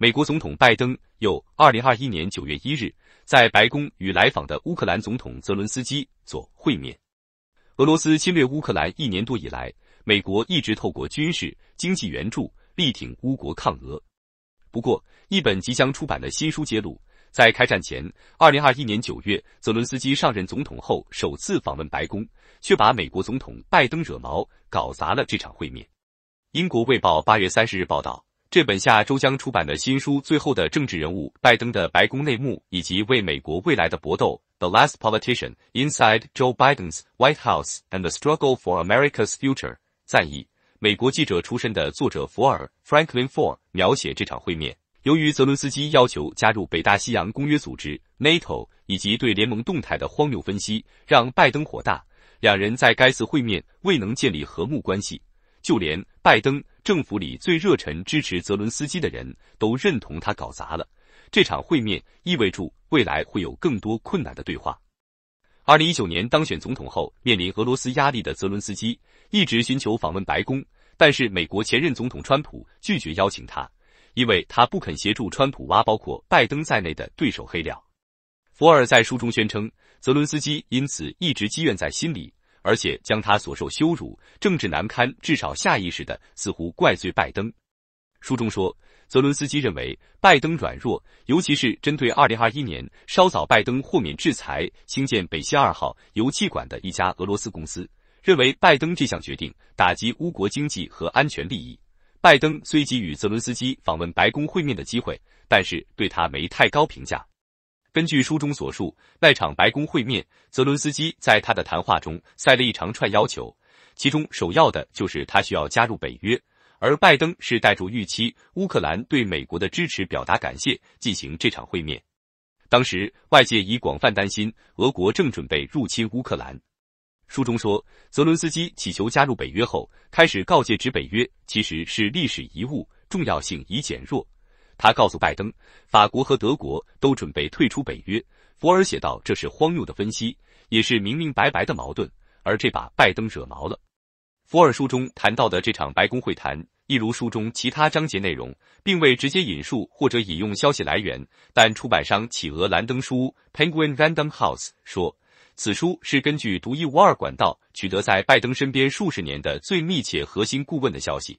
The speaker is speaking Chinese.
美国总统拜登有二零二一年九月一日在白宫与来访的乌克兰总统泽伦斯基做会面。俄罗斯侵略乌克兰一年多以来，美国一直透过军事、经济援助力挺乌国抗俄。不过，一本即将出版的新书揭露，在开战前二零二一年九月，泽伦斯基上任总统后首次访问白宫，却把美国总统拜登惹毛，搞砸了这场会面。英国《卫报》八月三十日报道。这本下周将出版的新书《最后的政治人物：拜登的白宫内幕以及为美国未来的搏斗》（The Last Politician Inside Joe Biden's White House and the Struggle for America's Future） 在意美国记者出身的作者福尔 （Franklin For） 描写这场会面。由于泽伦斯基要求加入北大西洋公约组织 （NATO） 以及对联盟动态的荒谬分析，让拜登火大。两人在该次会面未能建立和睦关系，就连拜登。政府里最热忱支持泽伦斯基的人都认同他搞砸了这场会面，意味着未来会有更多困难的对话。二零一九年当选总统后，面临俄罗斯压力的泽伦斯基一直寻求访问白宫，但是美国前任总统川普拒绝邀请他，因为他不肯协助川普挖包括拜登在内的对手黑料。福尔在书中宣称，泽伦斯基因此一直积怨在心里。而且将他所受羞辱、政治难堪，至少下意识的似乎怪罪拜登。书中说，泽伦斯基认为拜登软弱，尤其是针对二零二一年稍早拜登豁免制裁兴建北溪二号油气管的一家俄罗斯公司，认为拜登这项决定打击乌国经济和安全利益。拜登虽给予泽伦斯基访问白宫会面的机会，但是对他没太高评价。根据书中所述，那场白宫会面，泽伦斯基在他的谈话中塞了一长串要求，其中首要的就是他需要加入北约，而拜登是带着预期乌克兰对美国的支持表达感谢进行这场会面。当时外界已广泛担心，俄国正准备入侵乌克兰。书中说，泽伦斯基祈求加入北约后，开始告诫指北约其实是历史遗物，重要性已减弱。他告诉拜登，法国和德国都准备退出北约。福尔写道：“这是荒谬的分析，也是明明白白的矛盾。”而这把拜登惹毛了。福尔书中谈到的这场白宫会谈，一如书中其他章节内容，并未直接引述或者引用消息来源。但出版商企鹅兰登书屋 （Penguin Random House） 说，此书是根据独一无二管道取得在拜登身边数十年的最密切核心顾问的消息。